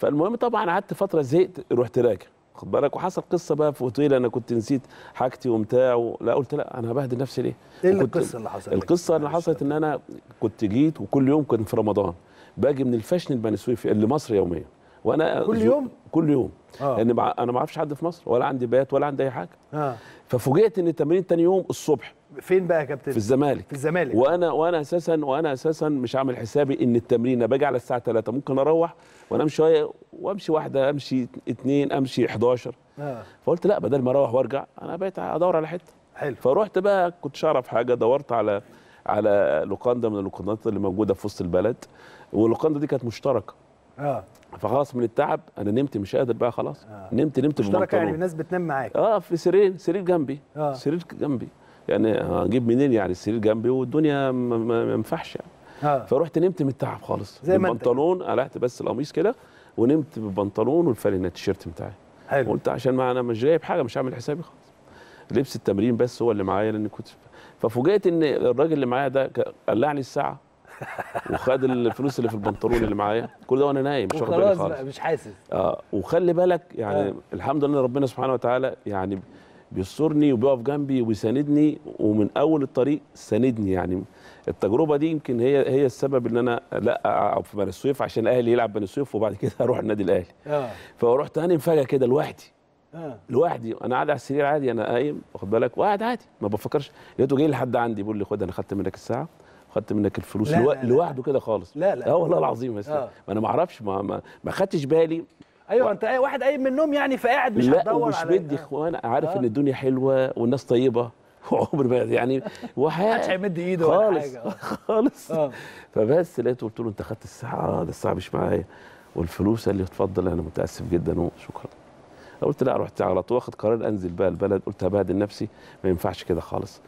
فالمهم طبعا قعدت فتره زهقت رحت راجع خد بالك وحصل قصه بقى في اوتيل انا كنت نسيت حاجتي وبتاع لا قلت لا انا هبهدل نفسي ليه؟ ايه القصه اللي حصلت؟ القصه اللي حصلت ان انا كنت جيت وكل يوم كنت في رمضان باجي من الفاشن البني سويفي اللي مصر يوميا وانا كل يوم؟ كل يوم آه. لان انا ما اعرفش حد في مصر ولا عندي بيت ولا عندي اي حاجه آه. ففوجئت ان التمرين تاني يوم الصبح فين بقى يا كابتن في الزمالك في الزمالك وانا وانا اساسا وانا اساسا مش عامل حسابي ان التمرين باجي على الساعه 3 ممكن اروح وانام شويه وامشي واحده امشي اثنين امشي 11 آه. فقلت لا بدل ما اروح وارجع انا بقيت ادور على حته حلو فروحت بقى كنتش اعرف حاجه دورت على على لوكاندا من اللوكاندات اللي موجوده في وسط البلد واللوكاندا دي كانت مشتركه اه فخلاص من التعب انا نمت مش قادر بقى خلاص آه. نمت نمت مشتركه يعني الناس بتنام معاك اه في سرير سرير جنبي آه. سرير جنبي يعني هجيب منين يعني السرير جنبي والدنيا ما ينفعش يعني آه. فرحت نمت من التعب خالص زي ما البنطلون قلعت بس القميص كده ونمت بالبنطلون والفانلة التيشيرت بتاعي حلو قلت عشان ما انا مش جايب حاجه مش هعمل حسابي خالص لبس التمرين بس هو اللي معايا لان كنت ففوجئت ان الراجل اللي معايا ده قلعني الساعه وخد الفلوس اللي في البنطلون اللي معايا كل ده وانا نايم مش واخد بالي خالص مش حاسس اه وخلي بالك يعني آه. الحمد لله ربنا سبحانه وتعالى يعني بيسترني وبيقف جنبي وبيساندني ومن اول الطريق ساندني يعني التجربه دي يمكن هي هي السبب ان انا لا اقعد في بني السويف عشان الاهلي يلعب بني السويف وبعد كده اروح النادي الاهلي اه فروحت هاني فجاه كده لوحدي آه. لوحدي انا قاعد على السرير عادي انا قايم واخد بالك وقاعد عادي ما بفكرش لقيته جاي لحد عندي بيقول لي خد انا خدت منك الساعه خدت منك الفلوس لو... لوحده كده خالص لا لا اه والله العظيم يا آه. استاذ انا ما اعرفش ما ما, خدتش بالي ايوه و... انت اي واحد قايم من النوم يعني فقاعد مش لا هتدور مش بدي آه. اخوان عارف ان آه. الدنيا حلوه والناس طيبه وعمر ما يعني وحياه محدش هيمد ايده ولا حاجه خالص آه. فبس لقيته قلت له انت خدت الساعه ده الساعه مش معايا والفلوس قال لي اتفضل انا متاسف جدا وشكرا قلت لا رحت على طول واخد قرار انزل بقى البلد قلت هبهدل نفسي ما ينفعش كده خالص